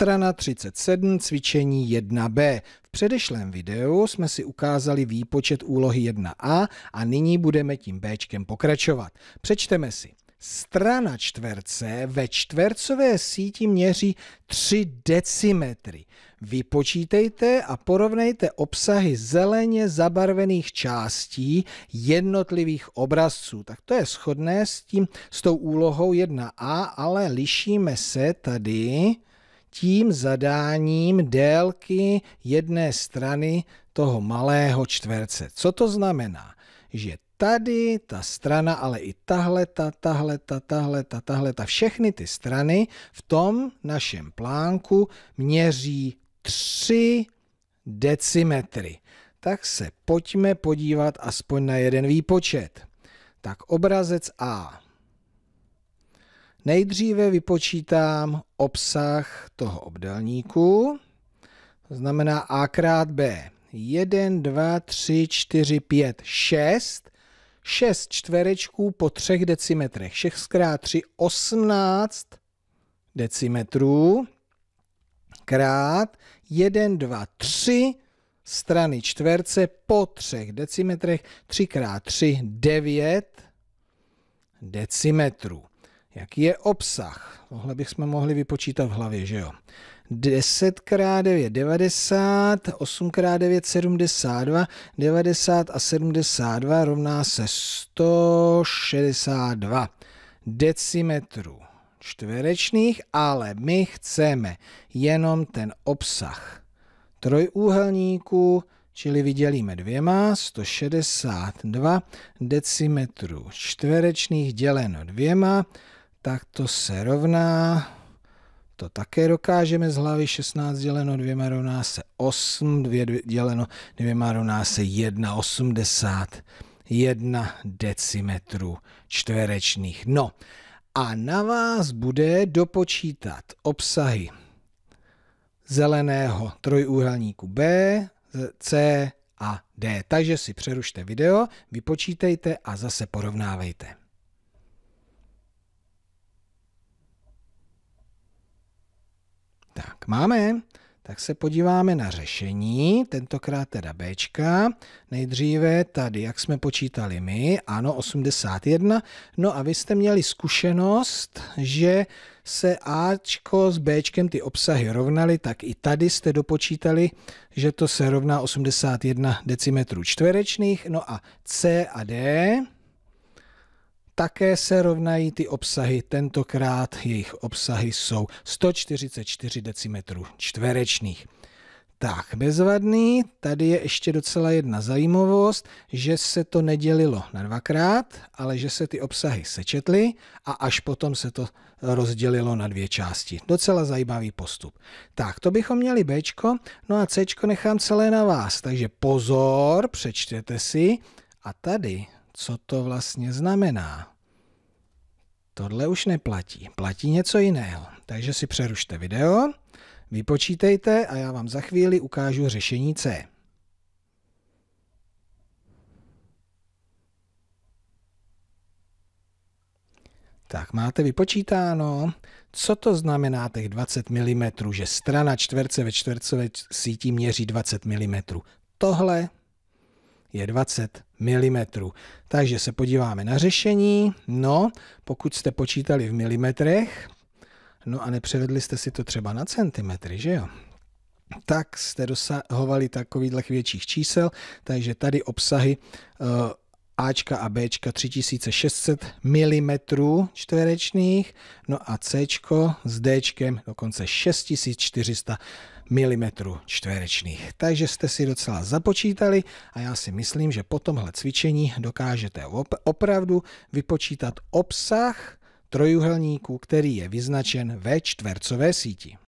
Strana 37, cvičení 1b. V předešlém videu jsme si ukázali výpočet úlohy 1a a nyní budeme tím bčkem pokračovat. Přečteme si. Strana čtverce ve čtvercové síti měří 3 decimetry. Vypočítejte a porovnejte obsahy zeleně zabarvených částí jednotlivých obrazců. Tak to je shodné s, tím, s tou úlohou 1a, ale lišíme se tady tím zadáním délky jedné strany toho malého čtverce. Co to znamená? Že tady ta strana, ale i tahle, ta, tahle, ta, tahle, ta, tahle, ta, všechny ty strany v tom našem plánku měří 3 decimetry. Tak se pojďme podívat aspoň na jeden výpočet. Tak obrazec A. Nejdříve vypočítám obsah toho obdelníku, to znamená A krát B. 1, 2, 3, 4, 5, 6. 6 čtverečků po 3 decimetrech. 6 krát 3, 18 decimetrů krát 1, 2, 3 strany čtverce po 3 decimetrech. 3 krát 3, 9 decimetrů. Jaký je obsah? Tohle bychom mohli vypočítat v hlavě, že jo? 10 x 9 90, 8 x 9 72, 90 a 72 rovná se 162 decimetrů čtverečných, ale my chceme jenom ten obsah trojúhelníku, čili vydělíme dvěma, 162 decimetrů čtverečných děleno dvěma, tak to se rovná, to také dokážeme z hlavy, 16 děleno dvěma rovná se 8, 2 děleno dvěma rovná se 1, 80, 1 decimetrů čtverečných. No a na vás bude dopočítat obsahy zeleného trojúhelníku B, C a D. Takže si přerušte video, vypočítejte a zase porovnávejte. Tak, máme, tak se podíváme na řešení, tentokrát teda B. Nejdříve tady, jak jsme počítali my, ano, 81. No a vy jste měli zkušenost, že se A s Bčkem ty obsahy rovnaly, tak i tady jste dopočítali, že to se rovná 81 decimetrů čtverečných. No a C a D také se rovnají ty obsahy, tentokrát jejich obsahy jsou 144 decimetrů čtverečných. Tak, bezvadný, tady je ještě docela jedna zajímavost, že se to nedělilo na dvakrát, ale že se ty obsahy sečetly a až potom se to rozdělilo na dvě části. Docela zajímavý postup. Tak, to bychom měli B, no a C nechám celé na vás, takže pozor, přečtěte si. A tady co to vlastně znamená. Tohle už neplatí, platí něco jiného. Takže si přerušte video, vypočítejte a já vám za chvíli ukážu řešení C. Tak máte vypočítáno, co to znamená těch 20 mm, že strana čtverce ve čtvercové síti měří 20 mm. Tohle je 20 mm. Takže se podíváme na řešení. No, pokud jste počítali v milimetrech, no a nepřevedli jste si to třeba na centimetry, že jo? tak jste dosahovali takových větších čísel, takže tady obsahy eh, Ačka a Bčka 3600 mm čtverečných, no a Cčko s Dčkem dokonce 6400 mm čtverečných. Takže jste si docela započítali a já si myslím, že po tomhle cvičení dokážete op opravdu vypočítat obsah trojuhelníku, který je vyznačen ve čtvercové síti.